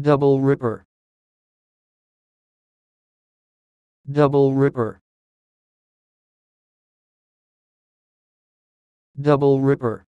Double Ripper Double Ripper Double Ripper